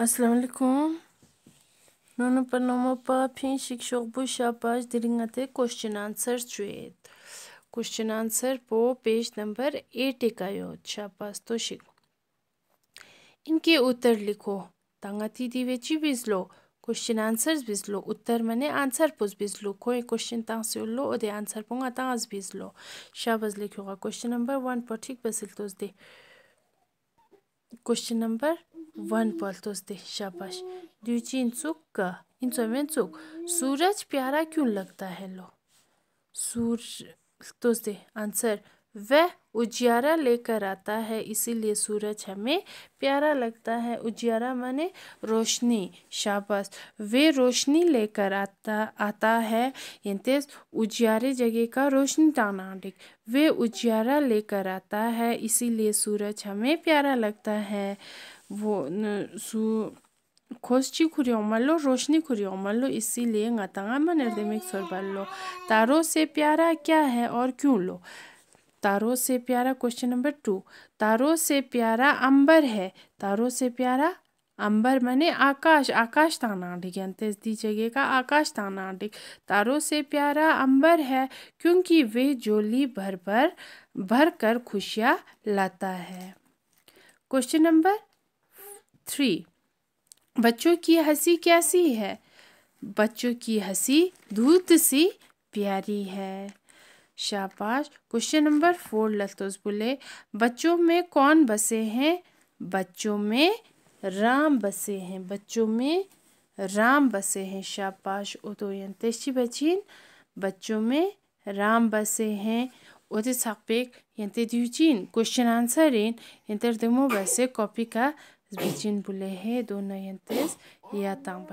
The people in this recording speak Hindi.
असलकुम नोनो पनोमो शिक्षक शिक्षोकबु शापाश दिरिंगते क्वेश्चन आंसर चुएत क्वेश्चन आंसर पो पेज नंबर एट इकायो शापाश तो शिक इनके उत्तर लिखो तांगाती दिवेची बिजलो क्वेश्चन आंसर बिजलो उत्तर मने आंसर पुस बिजलो कोई क्वेश्चन तांग से उल्लो ओदे आंसर पोंगा तांगस बिजलो शाबाश लिखोगा क्वेश्चन नंबर वन पर ठीक बसिल तो दे क्वेश्चन नंबर वन पल तो शाबाश इन इंसुक का चुक सूरज प्यारा क्यों लगता है लो सूरज तो आंसर वह उजियारा लेकर आता है इसीलिए सूरज हमें प्यारा लगता है उजियारा माने रोशनी शाबाश वे रोशनी लेकर आता आता है यंतेस उजियारे जगह का रोशनी टानाडिक वे उजियारा लेकर आता है इसीलिए सूरज हमें प्यारा लगता है वो न सु खोस्ची खुरियों मल्लो रोशनी खुरियों मल्लो इसीलिए ngata मन अर्धमिक स्वर बल्लो तारों से प्यारा क्या है और क्यों लो तारों से प्यारा क्वेश्चन नंबर टू तारों से प्यारा अंबर है तारों से प्यारा अंबर मैंने आकाश आकाश तानाडिक अंतिस दी जगह का आकाश तानाडिक तारों से प्यारा अंबर है क्योंकि वे जोली भर भर भर कर खुशियाँ लाता है क्वेश्चन नंबर थ्री बच्चों की हंसी कैसी है बच्चों की हंसी धूत सी प्यारी है शाबाश क्वेश्चन नंबर फोर लतोज बोले बच्चों में कौन बसे हैं बच्चों में राम बसे हैं बच्चों में राम बसे हैं शाबाश उदोयन यंतेशी बचीन बच्चों में राम बसे हैं उदय सापेक यंते द्यूचीन क्वेश्चन आंसर इन यंतर दिमो बसे कॉपी का zbichin bule he do na yentes ya tang